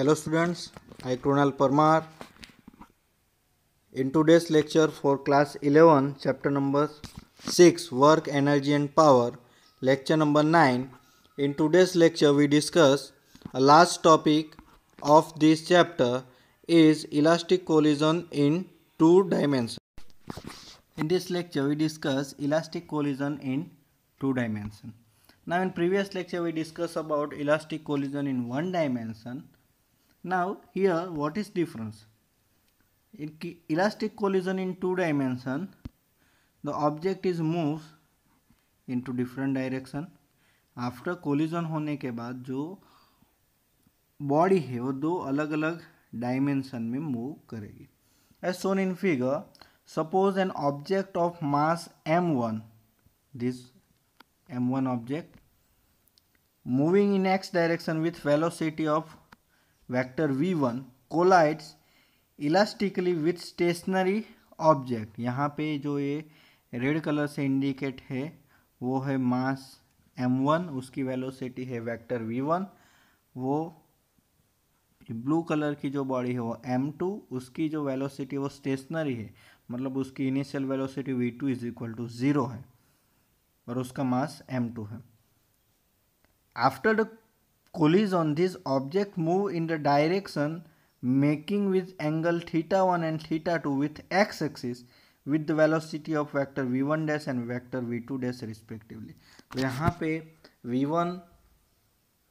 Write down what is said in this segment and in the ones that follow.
Hello students, I Krunal Parmar. In today's lecture for class 11, chapter number 6, Work, Energy and Power, lecture number 9. In today's lecture, we discuss a last topic of this chapter is elastic collision in two dimensions. In this lecture, we discuss elastic collision in two dimensions. Now, in previous lecture, we discussed about elastic collision in one dimension Now here what is difference? In elastic collision in two dimension, the object is moves into different direction. After collision होने के बाद जो body है वो दो अलग अलग dimension में मूव करेगी as shown in figure suppose an object of mass M one this M one object moving in X direction with velocity of V one collides elastically with stationary object यहाँ पे जो ये red colour से indicate है वो है mass M one उसकी velocity है वेक्टर वन वो ब्लू कलर की जो बॉडी है वो एम टू उसकी जो वेलोसिटी वो स्टेशनरी है मतलब उसकी initial velocity two is equal to zero है और उसका मास एम टू है after the collision on this object move in the direction making with angle theta 1 and theta 2 with x axis with the velocity of vector v1 dash and vector v2 dash respectively. तो यहाँ पे v1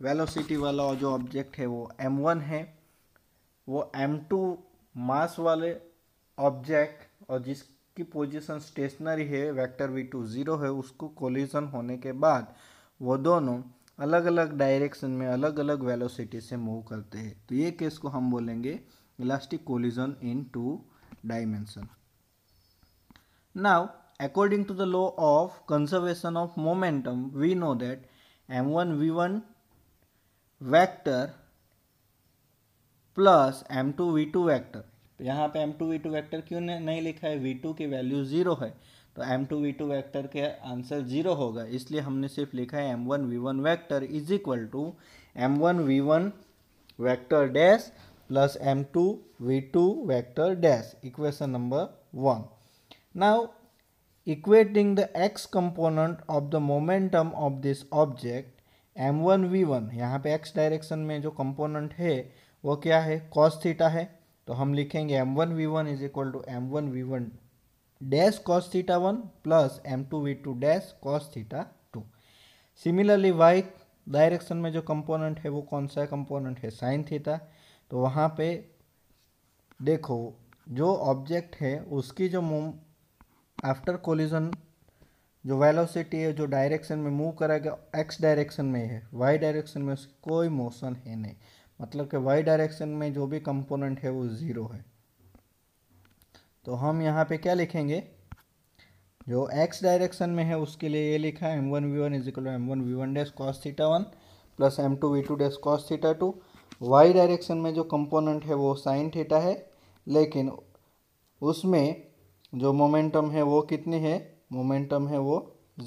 velocity वाला जो object है वो m1 है वो m2 मास वाले ऑब्जेक्ट और जिसकी पोजीशन स्टेशनरी है वेक्टर v2 ज़ीरो है उसको कोलिजन होने के बाद वो दोनों अलग अलग डायरेक्शन में अलग अलग वेलोसिटी से मूव करते हैं तो ये केस को हम बोलेंगे elastic collision in two dimension now the law of conservation of momentum we know that M one V one vector plus M two V two तो यहाँ पे M two V two vector क्यों नहीं लिखा है वी टू की value zero है तो M two V two vector के आंसर ज़ीरो होगा इसलिए हमने सिर्फ लिखा है M one V one vector is equal to M one V one vector dash plus M two V two vector dash equation number one now X the x the momentum of this object M one m1 v1 यहाँ पे x direction में जो component है वो क्या है cos theta theta है तो हम लिखेंगे m1 v1 one is equal to M one V one dash cos theta one plus M two V two dash cos theta two similarly Y direction में जो कंपोनेंट है वो कौन सा कंपोनेंट है साइन थीटा तो वहाँ पे देखो जो ऑब्जेक्ट है उसकी जो मूव आफ्टर कोलिजन जो वेलोसिटी है जो डायरेक्शन में मूव करा गया एक्स डायरेक्शन में है वाई डायरेक्शन में उसकी कोई मोशन है नहीं मतलब कि वाई डायरेक्शन में जो भी कंपोनेंट है वो ज़ीरो है तो हम यहाँ पे क्या लिखेंगे जो एक्स डायरेक्शन में है उसके लिए ये लिखा है M one V one is equal to M one V one dash cos theta one plus M two V two dash cos theta two Y direction में जो कंपोनेंट है वो साइन थीटा है लेकिन उसमें जो मोमेंटम है वो कितनी है मोमेंटम है वो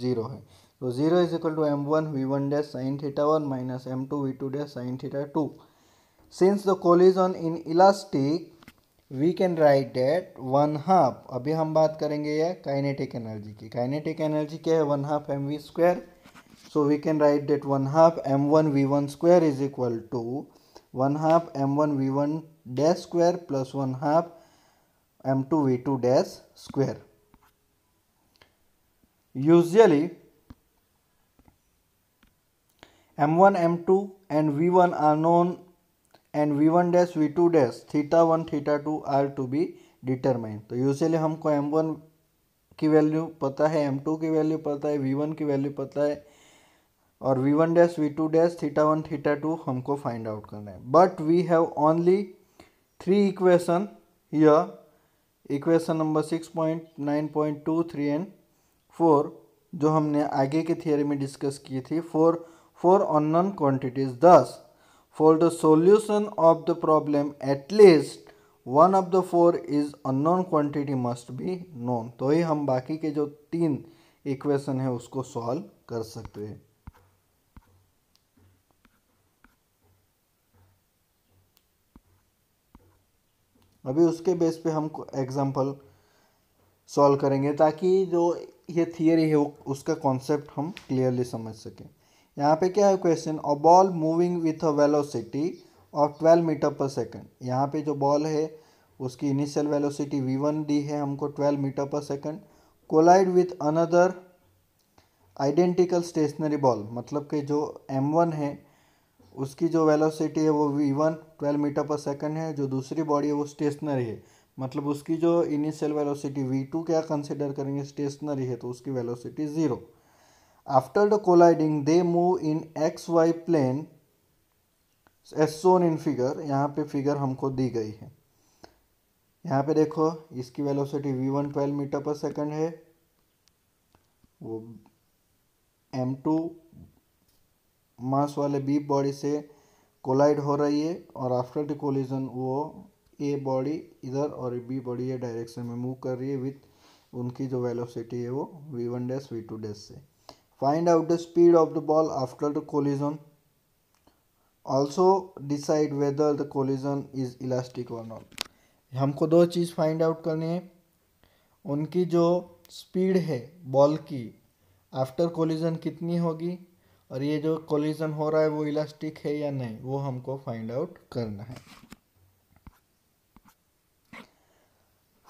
ज़ीरो है तो zero is equal to M one V one dash sine theta one minus M two V two dash sine theta two since the collision in elastic we can write that one half अभी हम बात करेंगे ये kinetic energy की kinetic energy क्या है one half M V square so we can write that one half M one V one square is equal to one half M one V one dash square plus one half M two V two dash square M one M two and V one are known and V one dash V two dash theta one theta two are to be determine तो usually हमको M one की वैल्यू पता है M to की वैल्यू पता है वी वन की वैल्यू पता है और V one dash V two dash theta one theta two हमको फाइंड आउट करना है but we have only three equation या equation number six point nine point two three and four जो हमने आगे की थियोरी में डिस्कस की थी फोर फोर अननोन क्वांटिटीज दस For the solution of the problem at least one of the four is unknown quantity must be known तो ही हम बाकी के जो तीन इक्वेशन है उसको सॉल्व कर सकते हैं अभी उसके बेस पे हम एग्जांपल सॉल्व करेंगे ताकि जो ये थियरी है उसका कॉन्सेप्ट हम क्लियरली समझ सकें यहाँ पे क्या है question a ball moving with a velocity of twelve metre per second यहाँ पे जो बॉल है उसकी इनिशियल वेलोसिटी वी वन दी है हमको ट्वेल्व मीटर पर second collide with another identical stationary ball मतलब कि जो एम वन है उसकी जो वेलोसिटी है वो V one twelve metre per second है जो दूसरी बॉडी है वो स्टेशनरी है मतलब उसकी जो इनिशियल वेलोसिटी वी टू क्या कंसिडर करेंगे स्टेशनरी है तो उसकी velocity zero After the colliding, they move in XY plane as shown in figure. यहाँ पे figure हमको दी गई है यहाँ पे देखो इसकी वेलोसिटी v1 12 मीटर पर सेकंड है वो m2 मास वाले बी बॉडी से कोलाइड हो रही है और आफ्टर द कोलिजन वो ए बॉडी इधर और बी बॉडी ये डायरेक्शन में मूव कर रही है विथ उनकी जो वेलोसिटी है वो V one dash V two dash से find out the speed of the ball after the collision also decide whether the collision is elastic or not हमको दो चीज़ फाइंड आउट करनी है उनकी जो स्पीड है बॉल की आफ्टर कोलिजन कितनी होगी और ये जो कोलिजन हो रहा है वो इलास्टिक है या नहीं वो हमको फाइंड आउट करना है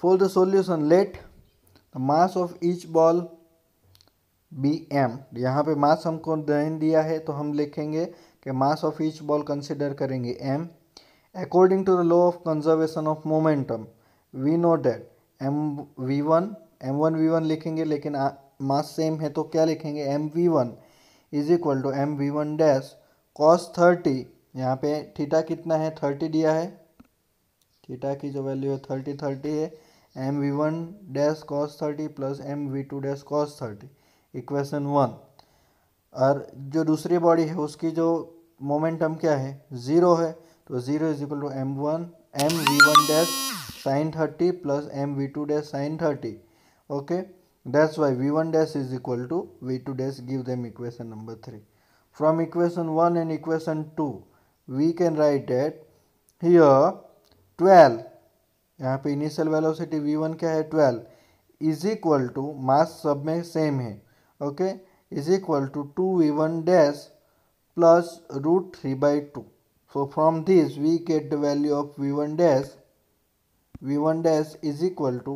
for the solution let the mass of each ball be M यहाँ पर मास हमको देन दिया है तो हम लिखेंगे कि mass of each ball consider करेंगे M according to the law of conservation of momentum we know that M V one M one V one लिखेंगे लेकिन मास सेम है तो क्या लिखेंगे M V one is equal to M V one dash cos thirty यहाँ पे theta कितना है थर्टी दिया है थीटा की जो वैल्यू है थर्टी थर्टी है M V one dash cos thirty plus M V two dash cos thirty equation one और जो दूसरी बॉडी है उसकी जो मोमेंटम क्या है ज़ीरो है तो zero is equal to M one M V one dash sine thirty plus M V two dash sine thirty okay why V one dash is equal to V two dash give them equation number three from equation one and equation two we can write at here twelve यहाँ पे initial velocity V one क्या है twelve is equal to mass सब में same है okay is equal to 2v1 dash plus root 3 by 2 so from this we get the value of v1 dash v1 dash is equal to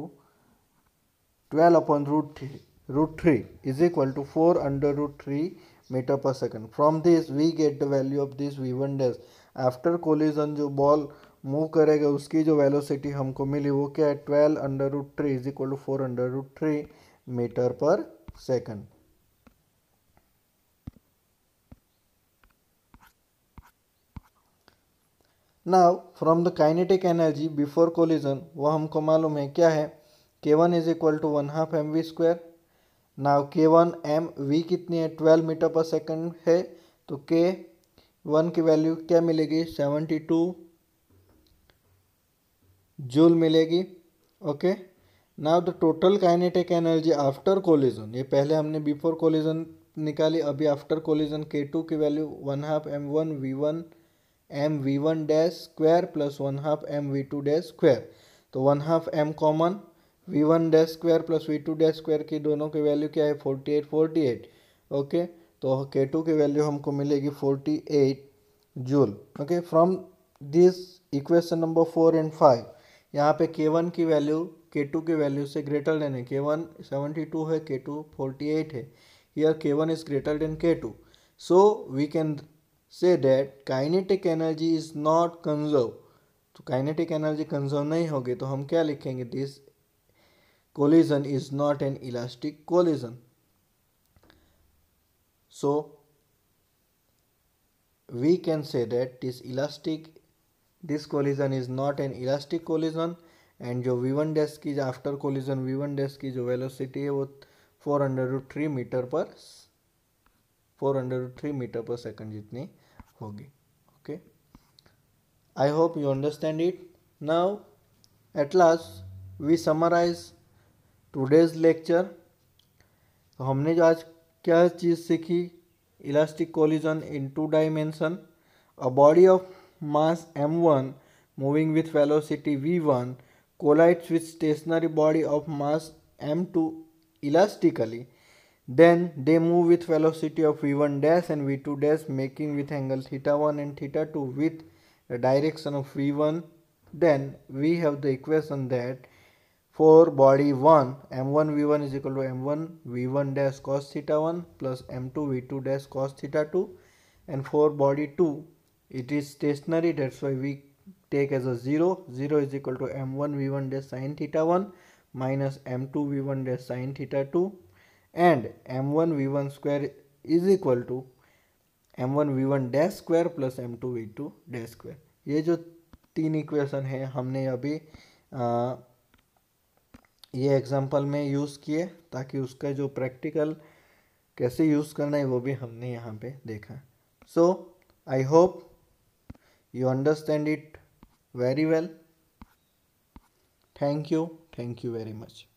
12 upon root 3 root 3 is equal to 4 under root 3 meter per second from this we get the value of this v1 dash after collision जो ball move करेगा उसकी जो velocity हमको मिली वो क्या है twelve under root three is equal to four under root three metre पर second now from the kinetic energy before collision वह हमको मालूम है क्या है K one is equal to one half M V square now K one M we कितनी है twelve metre per second है तो के वन की वैल्यू क्या मिलेगी सेवेंटी टू जूल मिलेगी okay now the total kinetic energy after collision ये पहले हमने बिफोर कोलिजन निकाली अभी आफ्टर कोलिजन के टू की value one half M one V one M V one dash square plus one half M V two dash square तो one half M common V one dash square plus V two dash square की दोनों की value क्या है forty eight forty eight okay तो K two की value हमको मिलेगी forty eight joule okay from this equation number four and five यहाँ पे के वन की वैल्यू के टू की वैल्यू से ग्रेटर देन है के वन सेवेंटी टू है के टू फोर्टी एट है यर K one is greater than K two so we can say that kinetic energy is not conserve तो काइनेटिक एनर्जी कंजर्व नहीं होगी तो हम क्या लिखेंगे this collision is not an elastic collision so we can say that this elastic this collision is not an elastic collision and जो V one dash की after collision V one dash की जो वेलोसिटी है वो four hundred three metre पर four three metre पर second जितनी होगी okay I hope you understand it now at last we summarise today's lecture तो हमने जो आज क्या चीज़ सीखी elastic collision in two dimension a body of mass M one moving with velocity V one with stationary body of mass M two elastically Then they move with velocity of v1 dash and v2 dash making with angle theta 1 and theta 2 with the direction of v1. Then we have the equation that for body 1 m1 v1 is equal to m1 v1 dash cos theta 1 plus m2 v2 dash cos theta 2 and for body 2 it is stationary that's why we take as a 0 0 is equal to m1 v1 dash sine theta 1 minus m2 v1 dash sine theta 2 and m1 v1 square is equal to M one V one dash square plus M two V two dash square ये जो तीन equation है हमने अभी आ, ये example में use किए ताकि उसका जो प्रैक्टिकल कैसे यूज़ करना है वो भी हमने यहाँ पे देखा so I hope you understand it very well thank you thank you very much